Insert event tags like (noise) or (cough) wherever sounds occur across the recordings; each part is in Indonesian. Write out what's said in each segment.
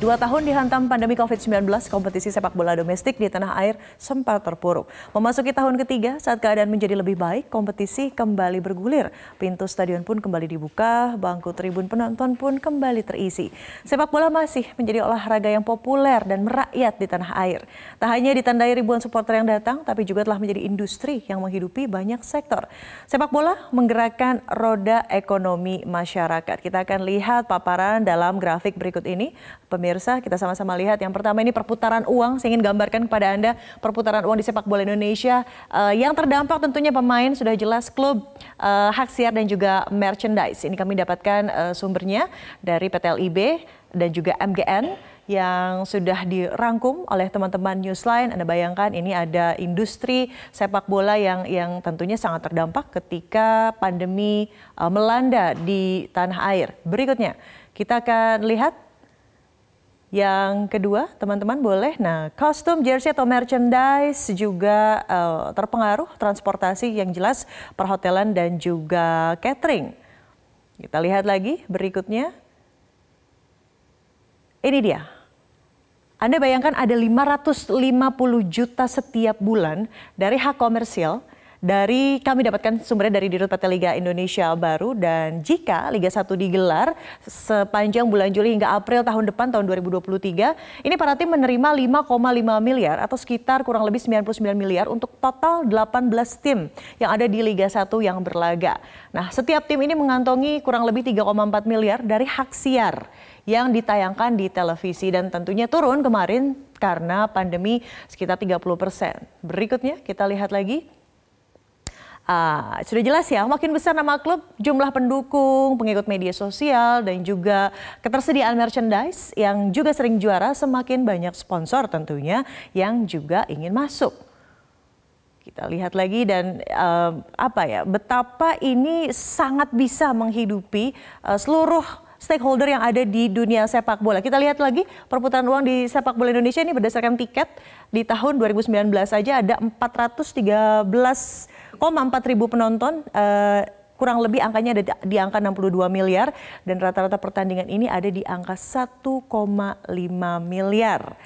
Dua tahun dihantam pandemi COVID-19, kompetisi sepak bola domestik di tanah air sempat terpuruk. Memasuki tahun ketiga, saat keadaan menjadi lebih baik, kompetisi kembali bergulir. Pintu stadion pun kembali dibuka, bangku tribun penonton pun kembali terisi. Sepak bola masih menjadi olahraga yang populer dan merakyat di tanah air. Tak hanya ditandai ribuan supporter yang datang, tapi juga telah menjadi industri yang menghidupi banyak sektor. Sepak bola menggerakkan roda ekonomi masyarakat. Kita akan lihat paparan dalam grafik berikut ini. Pemirsa pemirsa. Kita sama-sama lihat yang pertama ini perputaran uang. Saya ingin gambarkan kepada Anda perputaran uang di sepak bola Indonesia uh, yang terdampak tentunya pemain sudah jelas klub uh, eh, hak siar dan juga merchandise. Ini kami dapatkan uh, sumbernya dari PT LIB dan juga MGN yang sudah dirangkum oleh teman-teman Newsline. Anda bayangkan ini ada industri sepak bola yang yang tentunya sangat terdampak ketika pandemi melanda di tanah air. Berikutnya kita akan lihat yang kedua, teman-teman boleh. Nah, kostum, jersey atau merchandise juga uh, terpengaruh transportasi yang jelas perhotelan dan juga catering. Kita lihat lagi berikutnya. Ini dia. Anda bayangkan ada 550 juta setiap bulan dari hak komersil dari kami dapatkan sumbernya dari Dirut PT Liga Indonesia Baru dan jika Liga 1 digelar sepanjang bulan Juli hingga April tahun depan tahun 2023, ini para tim menerima 5,5 miliar atau sekitar kurang lebih 99 miliar untuk total 18 tim yang ada di Liga 1 yang berlaga. Nah, setiap tim ini mengantongi kurang lebih 3,4 miliar dari hak siar yang ditayangkan di televisi dan tentunya turun kemarin karena pandemi sekitar 30 persen. Berikutnya kita lihat lagi Uh, sudah jelas ya, makin besar nama klub, jumlah pendukung, pengikut media sosial, dan juga ketersediaan merchandise yang juga sering juara, semakin banyak sponsor tentunya yang juga ingin masuk. Kita lihat lagi dan uh, apa ya, betapa ini sangat bisa menghidupi uh, seluruh stakeholder yang ada di dunia sepak bola. Kita lihat lagi perputaran uang di sepak bola Indonesia ini berdasarkan tiket di tahun 2019 saja ada 413 koma ribu penonton uh, kurang lebih angkanya ada di angka 62 miliar dan rata-rata pertandingan ini ada di angka 1,5 miliar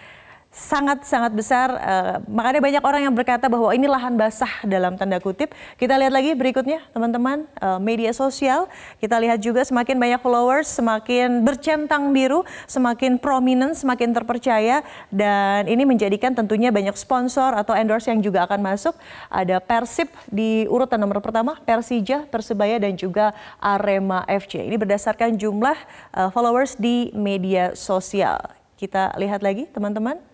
sangat-sangat besar. Uh, makanya banyak orang yang berkata bahwa ini lahan basah dalam tanda kutip. Kita lihat lagi berikutnya teman-teman uh, media sosial. Kita lihat juga semakin banyak followers, semakin bercentang biru, semakin prominent, semakin terpercaya. Dan ini menjadikan tentunya banyak sponsor atau endorse yang juga akan masuk. Ada Persib di urutan nomor pertama, Persija, Persebaya dan juga Arema FC. Ini berdasarkan jumlah uh, followers di media sosial. Kita lihat lagi teman-teman.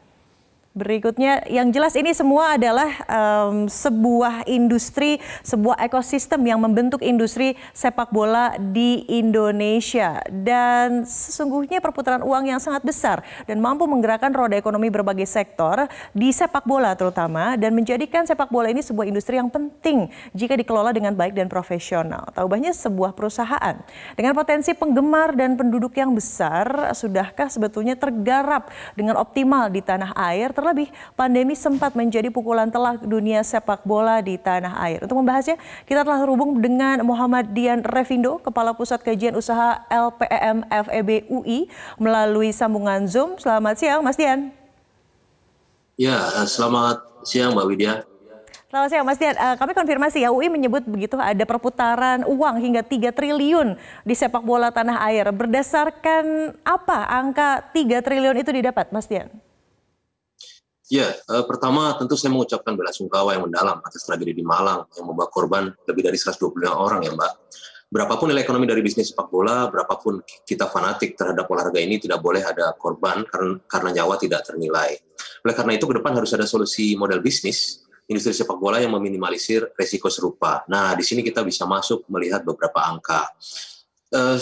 Berikutnya, yang jelas ini semua adalah um, sebuah industri, sebuah ekosistem yang membentuk industri sepak bola di Indonesia. Dan sesungguhnya perputaran uang yang sangat besar dan mampu menggerakkan roda ekonomi berbagai sektor di sepak bola terutama dan menjadikan sepak bola ini sebuah industri yang penting jika dikelola dengan baik dan profesional. Tahu Taubahnya sebuah perusahaan dengan potensi penggemar dan penduduk yang besar, sudahkah sebetulnya tergarap dengan optimal di tanah air? Terlebih, pandemi sempat menjadi pukulan telak dunia sepak bola di tanah air. Untuk membahasnya, kita telah terhubung dengan Muhammad Dian Revindo, Kepala Pusat Kajian Usaha LPM FEB UI melalui sambungan Zoom. Selamat siang, Mas Dian. Ya, eh, selamat siang Mbak Widya. Selamat siang Mas Dian, eh, kami konfirmasi ya UI menyebut begitu ada perputaran uang hingga 3 triliun di sepak bola tanah air. Berdasarkan apa angka 3 triliun itu didapat Mas Dian? Ya, eh, pertama tentu saya mengucapkan bela sungkawa yang mendalam atas tragedi di Malang yang membawa korban lebih dari 125 orang ya Mbak. Berapapun nilai ekonomi dari bisnis sepak bola, berapapun kita fanatik terhadap olahraga ini tidak boleh ada korban karena, karena nyawa tidak ternilai. Oleh karena itu ke depan harus ada solusi model bisnis industri sepak bola yang meminimalisir resiko serupa. Nah, di sini kita bisa masuk melihat beberapa angka. Uh,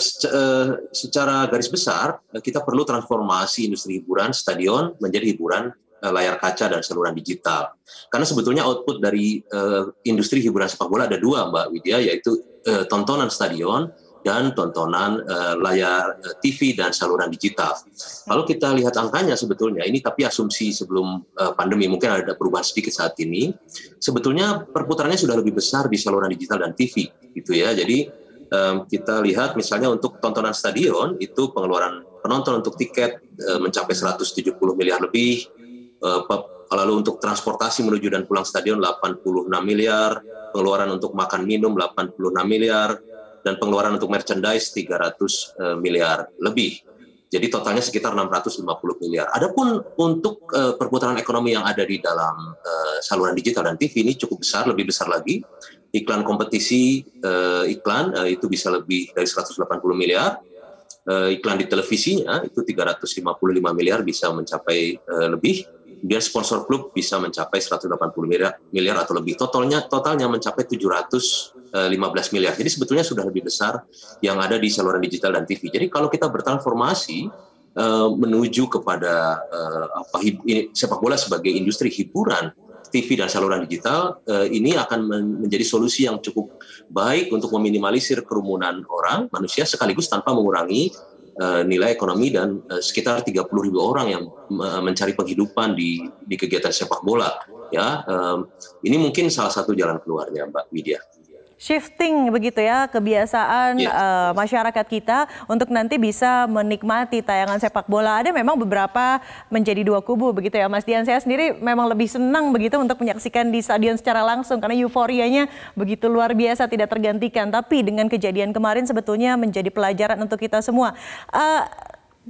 secara garis besar, kita perlu transformasi industri hiburan stadion menjadi hiburan Eh, layar kaca dan saluran digital. Karena sebetulnya output dari uh, industri hiburan sepak bola ada dua, Mbak Widya, yaitu uh, tontonan stadion dan tontonan uh, layar TV dan saluran digital. Kalau kita lihat angkanya sebetulnya ini tapi asumsi sebelum uh, pandemi mungkin ada perubahan sedikit saat ini. Sebetulnya perputarannya sudah lebih besar di saluran digital dan TV gitu ya. Jadi um, kita lihat misalnya untuk tontonan stadion itu pengeluaran penonton untuk tiket uh, mencapai 170 miliar lebih, Eh, lalu untuk transportasi menuju dan pulang stadion 86 miliar, pengeluaran untuk makan minum 86 miliar, dan pengeluaran untuk merchandise 300 eh, miliar lebih. Jadi totalnya sekitar 650 miliar. Adapun untuk uh, perputaran ekonomi yang ada di dalam uh, saluran digital dan TV ini cukup besar, lebih besar lagi. Iklan kompetisi uh, iklan uh, itu bisa lebih dari 180 miliar. Uh, iklan di televisinya itu 355 miliar bisa mencapai uh, lebih biar sponsor klub bisa mencapai 180 miliar, miliar atau lebih. Totalnya totalnya mencapai 715 eh, miliar. Jadi sebetulnya sudah lebih besar yang ada di saluran digital dan TV. Jadi kalau kita bertransformasi uh, menuju kepada uh, apa ini, sepak bola sebagai industri hiburan, TV dan saluran digital uh, ini akan men menjadi solusi yang cukup baik untuk meminimalisir kerumunan orang manusia sekaligus tanpa mengurangi uh, nilai ekonomi dan uh, sekitar 30 ribu orang yang uh, mencari penghidupan di di kegiatan sepak bola ya um, ini mungkin salah satu jalan keluarnya Mbak Widya shifting begitu ya kebiasaan yes. Iya. uh, masyarakat kita untuk nanti bisa menikmati tayangan sepak bola. Ada memang beberapa menjadi dua kubu begitu ya Mas Dian. Saya sendiri memang lebih senang begitu untuk menyaksikan di stadion secara langsung karena euforianya begitu luar biasa tidak tergantikan. Tapi dengan kejadian kemarin sebetulnya menjadi pelajaran untuk kita semua. Uh,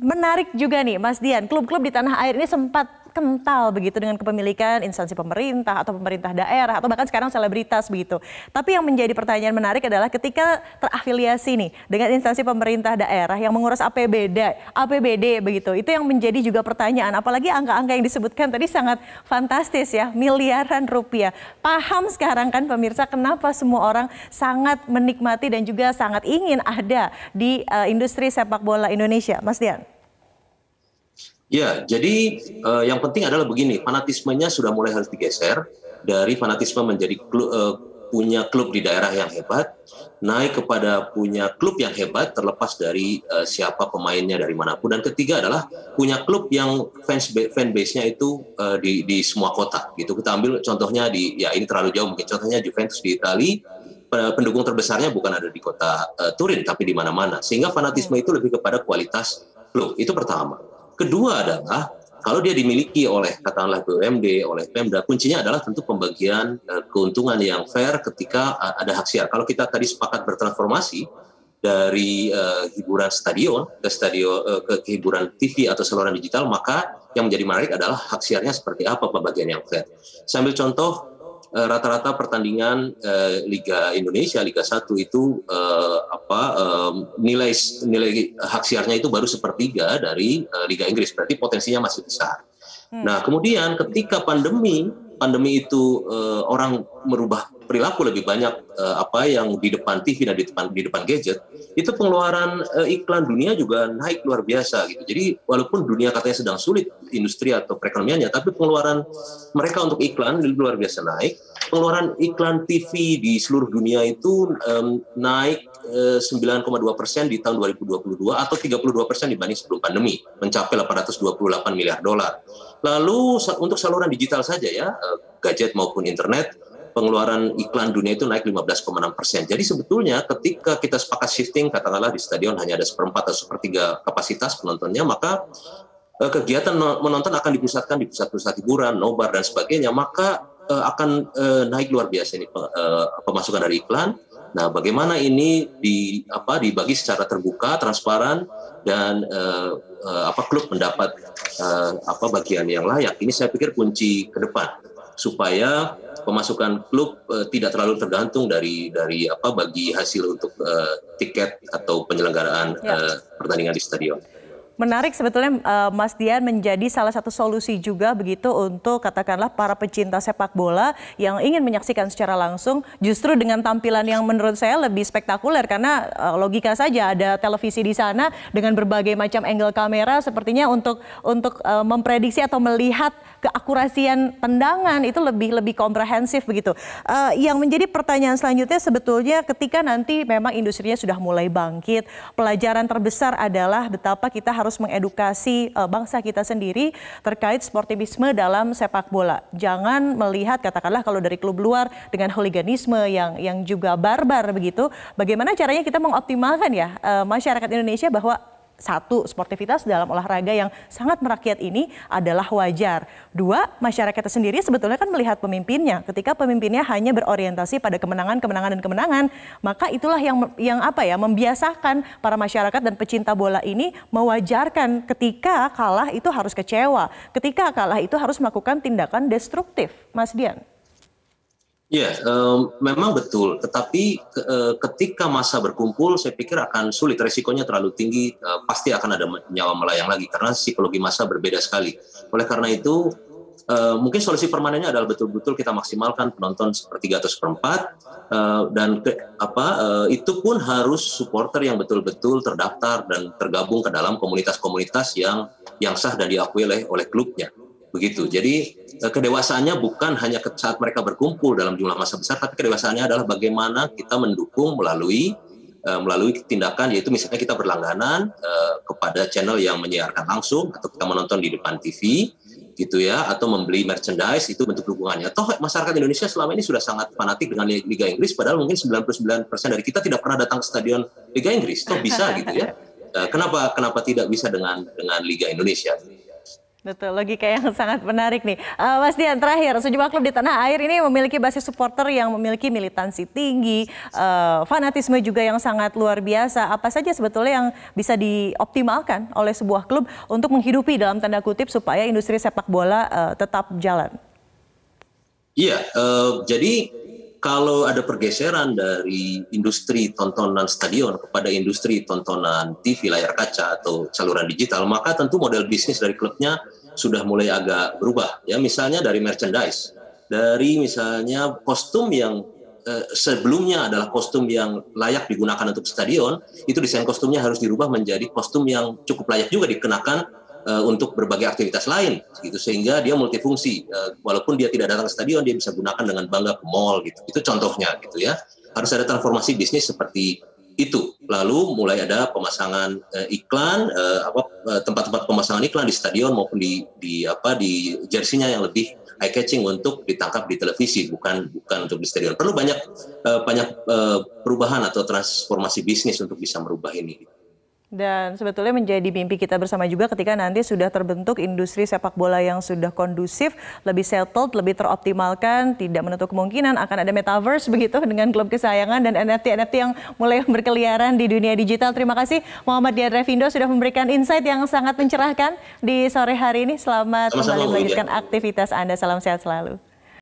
menarik juga nih Mas Dian, klub-klub di tanah air ini sempat kental begitu dengan kepemilikan instansi pemerintah atau pemerintah daerah atau bahkan sekarang selebritas begitu. Tapi yang menjadi pertanyaan menarik adalah ketika terafiliasi nih dengan instansi pemerintah daerah yang mengurus APBD, APBD begitu. Itu yang menjadi juga pertanyaan apalagi angka-angka yang disebutkan tadi sangat fantastis ya, miliaran rupiah. Paham sekarang kan pemirsa kenapa semua orang sangat menikmati dan juga sangat ingin ada di uh, industri sepak bola Indonesia. Mas Dian. Ya, jadi uh, yang penting adalah begini, fanatismenya sudah mulai harus digeser dari fanatisme menjadi klu, uh, punya klub di daerah yang hebat, naik kepada punya klub yang hebat terlepas dari uh, siapa pemainnya dari manapun. Dan ketiga adalah punya klub yang fans base nya itu uh, di di semua kota. Gitu. Kita ambil contohnya di ya ini terlalu jauh mungkin contohnya Juventus di Italia pendukung terbesarnya bukan ada di kota uh, Turin tapi di mana-mana sehingga fanatisme itu lebih kepada kualitas klub itu pertama Kedua adalah kalau dia dimiliki oleh katakanlah BUMD, oleh Pemda, kuncinya adalah tentu pembagian eh, keuntungan yang fair ketika eh, ada hak siar. Kalau kita tadi sepakat bertransformasi dari uh, hiburan stadion ke stadion uh, ke, ke hiburan TV atau saluran digital, maka yang menjadi menarik adalah hak siarnya seperti apa pembagian yang fair. Sambil contoh Eh, rata-rata pertandingan eh, Liga Indonesia Liga 1 itu eh, apa eh, nilai nilai hak siarnya itu baru sepertiga dari eh, Liga Inggris berarti potensinya masih besar. Hmm. Nah kemudian ketika pandemi pandemi itu uh, orang merubah perilaku lebih banyak uh, apa yang di depan TV dan di depan di depan gadget itu pengeluaran uh, iklan dunia juga naik luar biasa gitu jadi walaupun dunia katanya sedang sulit industri atau perekonomiannya tapi pengeluaran mereka untuk iklan luar biasa naik pengeluaran iklan TV di seluruh dunia itu um, naik uh, eh, 9,2 persen di tahun 2022 atau 32 persen dibanding sebelum pandemi, mencapai 828 miliar dolar. Lalu untuk saluran digital saja ya, eh, gadget maupun internet, pengeluaran iklan dunia itu naik 15,6 persen. Jadi sebetulnya ketika kita sepakat shifting, katakanlah di stadion hanya ada seperempat atau sepertiga kapasitas penontonnya, maka eh, kegiatan menonton akan dipusatkan di pusat-pusat hiburan, nobar dan sebagainya, maka uh, akan uh, naik luar biasa ini uh, pemasukan dari iklan. Nah, bagaimana ini di apa dibagi secara terbuka, transparan dan uh, uh, apa klub mendapat uh, apa bagian yang layak. Ini saya pikir kunci ke depan supaya pemasukan klub uh, tidak terlalu tergantung dari dari apa bagi hasil untuk uh, tiket atau penyelenggaraan ya. uh, pertandingan di stadion. Menarik sebetulnya eh, Mas Dian menjadi salah satu solusi juga begitu untuk katakanlah para pecinta sepak bola yang ingin menyaksikan secara langsung justru dengan tampilan yang menurut saya lebih spektakuler karena eh, logika saja ada televisi di sana dengan berbagai macam angle kamera sepertinya untuk untuk eh, memprediksi atau melihat keakurasian tendangan itu lebih lebih komprehensif begitu. Uh, yang menjadi pertanyaan selanjutnya sebetulnya ketika nanti memang industrinya sudah mulai bangkit, pelajaran terbesar adalah betapa kita harus harus mengedukasi uh, bangsa kita sendiri terkait sportivisme dalam sepak bola. Jangan melihat katakanlah kalau dari klub luar dengan hooliganisme yang yang juga barbar begitu. Bagaimana caranya kita mengoptimalkan ya uh, masyarakat Indonesia bahwa satu, sportivitas dalam olahraga yang sangat merakyat ini adalah wajar. Dua, masyarakat sendiri sebetulnya kan melihat pemimpinnya. Ketika pemimpinnya hanya berorientasi pada kemenangan, kemenangan, dan kemenangan, maka itulah yang yang apa ya membiasakan para masyarakat dan pecinta bola ini mewajarkan ketika kalah itu harus kecewa, ketika kalah itu harus melakukan tindakan destruktif, Mas Dian. Ya, um, memang betul. Tetapi ke, uh, ketika masa berkumpul, saya pikir akan sulit. Resikonya terlalu tinggi. Uh, pasti akan ada nyawa melayang lagi karena psikologi masa berbeda sekali. Oleh karena itu, uh, mungkin solusi permanennya adalah betul-betul kita maksimalkan penonton sepertiga atau seperempat uh, dan ke, apa uh, itu pun harus supporter yang betul-betul terdaftar dan tergabung ke dalam komunitas-komunitas yang yang sah dan diakui oleh oleh klubnya begitu. Jadi eh, kedewasaannya bukan hanya saat mereka berkumpul dalam jumlah masa besar, tapi kedewasaannya adalah bagaimana kita mendukung melalui eh, melalui tindakan yaitu misalnya kita berlangganan eh, kepada channel yang menyiarkan langsung atau kita menonton di depan TV gitu ya atau membeli merchandise itu bentuk dukungannya. Toh masyarakat Indonesia selama ini sudah sangat fanatik dengan Liga Inggris padahal mungkin 99% dari kita tidak pernah datang ke stadion Liga Inggris. Toh bisa gitu ya. (laughs) Kenapa kenapa tidak bisa dengan dengan Liga Indonesia? Betul, logika yang (laughs) sangat menarik nih. Uh, Mas Dian, terakhir, sejumlah klub di tanah air ini memiliki basis supporter yang memiliki militansi tinggi, uh, fanatisme juga yang sangat luar biasa. Apa saja sebetulnya yang bisa dioptimalkan oleh sebuah klub untuk menghidupi dalam tanda kutip supaya industri sepak bola uh, tetap jalan? Iya, uh, jadi kalau ada pergeseran dari industri tontonan stadion kepada industri tontonan TV layar kaca atau saluran digital, maka tentu model bisnis dari klubnya sudah mulai agak berubah. Ya, misalnya dari merchandise, dari misalnya kostum yang eh, sebelumnya adalah kostum yang layak digunakan untuk stadion, itu desain kostumnya harus dirubah menjadi kostum yang cukup layak juga dikenakan Eh, untuk berbagai aktivitas lain gitu sehingga dia multifungsi uh, walaupun dia tidak datang ke stadion dia bisa gunakan dengan bangga ke mall gitu itu contohnya gitu ya harus ada transformasi bisnis seperti itu lalu mulai ada pemasangan uh, iklan uh, apa tempat tempat-tempat pemasangan iklan di stadion maupun di di apa di jersinya yang lebih eye catching untuk ditangkap di televisi bukan bukan untuk di stadion perlu banyak uh, banyak uh, perubahan atau transformasi bisnis untuk bisa merubah ini gitu. Dan sebetulnya menjadi mimpi kita bersama juga ketika nanti sudah terbentuk industri sepak bola yang sudah kondusif, lebih settled, lebih teroptimalkan, tidak menutup kemungkinan akan ada metaverse (laughs) begitu dengan klub kesayangan dan NFT-NFT yang mulai (laughs) berkeliaran di dunia digital. Terima kasih Muhammad Dian Revindo sudah memberikan insight yang sangat mencerahkan di sore hari ini. Selamat Sama -sama kembali melanjutkan aktivitas Anda. Salam sehat selalu.